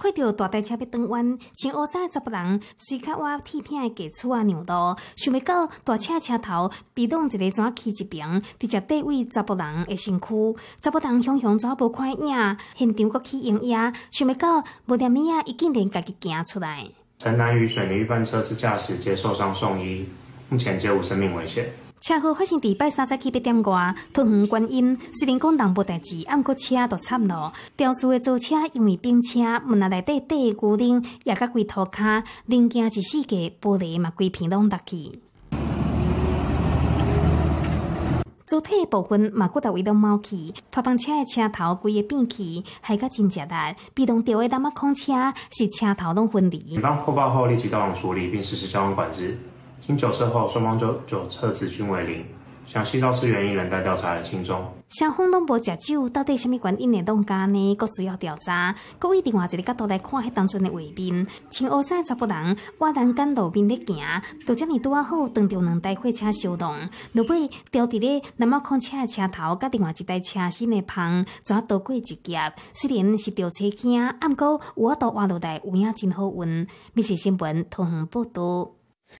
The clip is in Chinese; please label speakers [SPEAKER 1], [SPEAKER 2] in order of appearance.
[SPEAKER 1] 看到大台车要转弯，前乌山的十不人随开挖铁片的给出啊牛道，想袂到大车车头被动一个转去一边，直接对位十不人的身躯，十不人向向左无看影，现场搁起营业，想袂到无点物啊，伊竟然家己行出来。
[SPEAKER 2] 城南一水泥翻车，之驾驶接受伤送医，目前皆无生命危险。
[SPEAKER 1] 车祸发生伫拜三早起八点外，桃园观音，市林工党无代志，暗个车都惨了。肇事的租车因为冰车，门内底底固定，也甲龟头卡，零件一四个玻璃嘛龟平拢落去。主体部分嘛，骨头围到猫去，拖放车的车头龟个变去，还甲真结实。被动掉的那么空车，是车头都分离。警方
[SPEAKER 2] 获报后立即到场处理，并实施交通管制。经检测后，双方酒酒测值均为零，详细肇事原因仍在调查的当中。
[SPEAKER 1] 双方拢无食酒到底什么原因的弄咖呢？佫需要调查。各位另外一个角度来看，迄当中的卫兵，穿乌衫查甫人，瓦然跟路边咧行，都遮尔拄啊好，撞着两台货车相撞，若尾掉伫咧南马矿车的车头，甲另外一台车身的旁，转多过一劫。虽然是掉车惊，暗过我倒挖落来，有影真好运。密切新闻，通通报道。